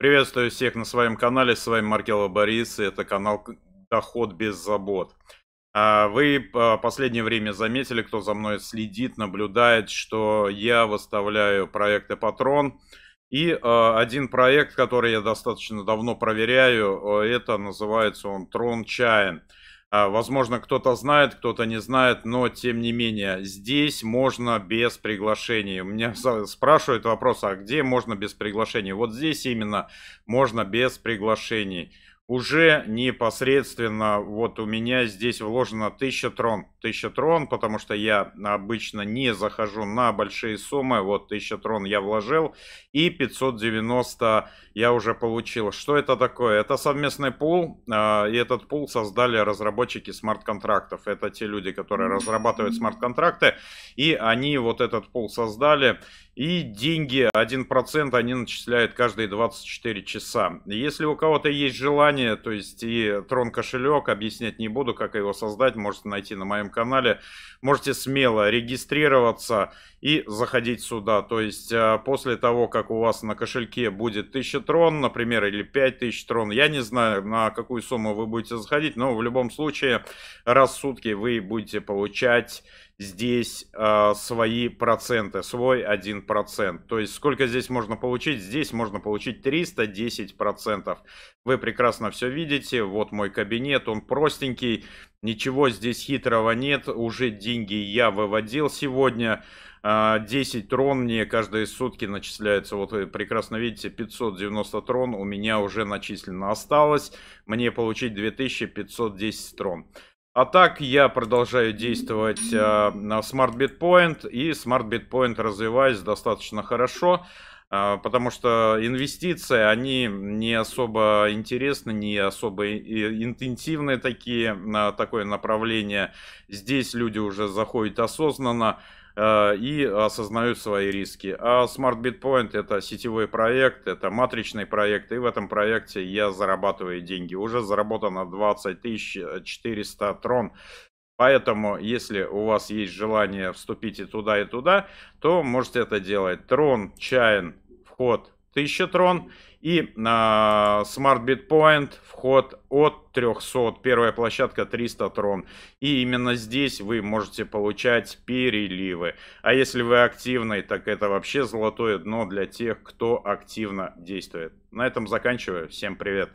Приветствую всех на своем канале, с вами Маркелов Борис, и это канал Доход без забот. А, вы а, последнее время заметили, кто за мной следит, наблюдает, что я выставляю проекты Патрон. И а, один проект, который я достаточно давно проверяю, это называется он Трон Чаен. А, возможно, кто-то знает, кто-то не знает, но тем не менее, здесь можно без приглашений. Меня спрашивают вопрос, а где можно без приглашений? Вот здесь именно можно без приглашений уже непосредственно вот у меня здесь вложено 1000 трон. 1000 трон, потому что я обычно не захожу на большие суммы. Вот 1000 трон я вложил и 590 я уже получил. Что это такое? Это совместный пул. А, и этот пул создали разработчики смарт-контрактов. Это те люди, которые разрабатывают смарт-контракты. И они вот этот пул создали. И деньги 1% они начисляют каждые 24 часа. Если у кого-то есть желание, то есть и трон кошелек, объяснять не буду, как его создать, можете найти на моем канале. Можете смело регистрироваться и заходить сюда. То есть а, после того, как у вас на кошельке будет 1000 трон, например, или 5000 трон, я не знаю, на какую сумму вы будете заходить, но в любом случае раз в сутки вы будете получать здесь э, свои проценты, свой 1%. То есть сколько здесь можно получить? Здесь можно получить 310%. Вы прекрасно все видите. Вот мой кабинет, он простенький. Ничего здесь хитрого нет. Уже деньги я выводил сегодня. 10 а, трон мне каждые сутки начисляется. Вот вы прекрасно видите, 590 трон у меня уже начислено осталось. Мне получить 2510 трон. А так я продолжаю действовать э, на Smart Bitpoint, и Smart Bitpoint развиваюсь достаточно хорошо. А, потому что инвестиции, они не особо интересны, не особо интенсивные такие, на такое направление. Здесь люди уже заходят осознанно э, и осознают свои риски. А Smart Bitpoint это сетевой проект, это матричный проект, и в этом проекте я зарабатываю деньги. Уже заработано 20 400 трон Поэтому, если у вас есть желание вступить и туда, и туда, то можете это делать. Трон, Чайн, вход 1000 трон. И э, Smart Bitpoint вход от 300, первая площадка 300 трон. И именно здесь вы можете получать переливы. А если вы активный, так это вообще золотое дно для тех, кто активно действует. На этом заканчиваю. Всем привет!